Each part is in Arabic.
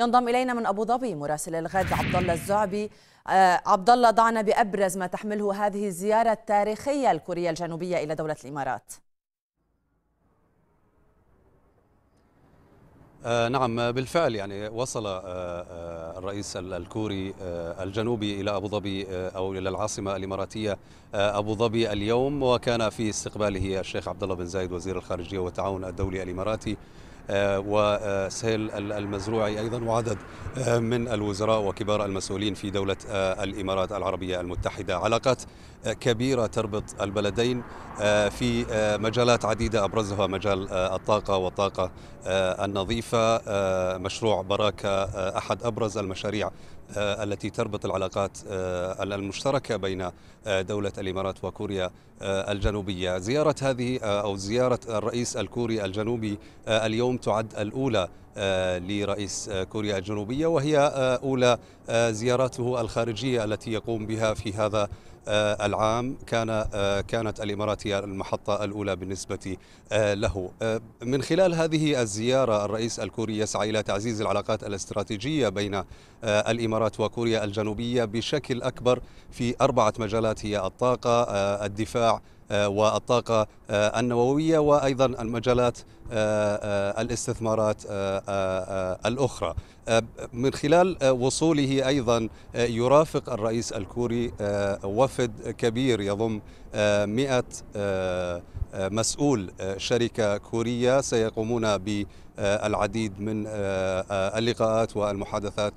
ينضم الينا من ابو ظبي مراسل الغد عبد الله الزعبي آه، عبد الله ضعنا بابرز ما تحمله هذه الزياره التاريخيه الكورية الجنوبيه الى دوله الامارات آه، نعم بالفعل يعني وصل آه، الرئيس الكوري الجنوبي الى ابو ظبي او الى العاصمه الاماراتيه ابو ظبي اليوم وكان في استقباله الشيخ عبد الله بن زايد وزير الخارجيه والتعاون الدولي الاماراتي آه، وسهيل المزروعي أيضا وعدد آه، من الوزراء وكبار المسؤولين في دولة آه، الإمارات العربية المتحدة علاقات كبيرة تربط البلدين في مجالات عديدة أبرزها مجال الطاقة والطاقة النظيفة مشروع براكة أحد أبرز المشاريع آه، التي تربط العلاقات آه، المشتركه بين آه، دوله الامارات وكوريا الجنوبيه، زياره هذه او زياره الرئيس الكوري الجنوبي اليوم تعد الاولى آه، لرئيس آه، كوريا الجنوبية وهي آه، أولى زياراته الخارجية التي يقوم بها في هذا العام كان كانت الإمارات هي المحطة الأولى بالنسبة له من خلال هذه الزيارة الرئيس الكوري يسعى إلى تعزيز العلاقات الاستراتيجية بين الإمارات وكوريا الجنوبية بشكل أكبر في أربعة مجالات هي الطاقة الدفاع آه، والطاقة آه، النووية وأيضا المجالات آه، الاستثمارات الأخرى من خلال وصوله أيضا يرافق الرئيس الكوري وفد كبير يضم 100 مسؤول شركة كورية سيقومون بالعديد من اللقاءات والمحادثات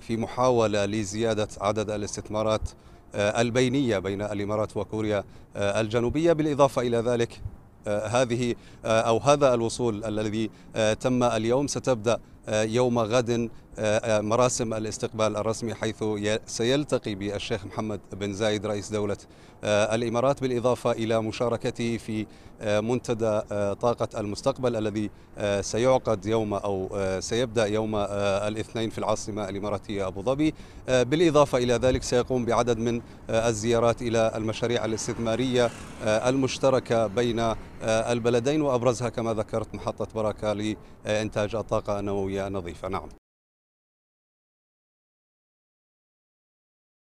في محاولة لزيادة عدد الاستثمارات آه، البينية بين الإمارات وكوريا آه، الجنوبية بالإضافة إلى ذلك آه، هذه أو هذا الوصول الذي تم اليوم ستبدأ آه، يوم غد آه، آه، مراسم الاستقبال الرسمي حيث سيلتقي بالشيخ محمد بن زايد رئيس دولة الإمارات بالإضافة إلى مشاركته في منتدى طاقة المستقبل الذي سيعقد يوم أو سيبدأ يوم الاثنين في العاصمة الإماراتية أبو ظبي بالإضافة إلى ذلك سيقوم بعدد من الزيارات إلى المشاريع الاستثمارية المشتركة بين البلدين وأبرزها كما ذكرت محطة بركة لإنتاج الطاقة النووية مياه نظيفة نعم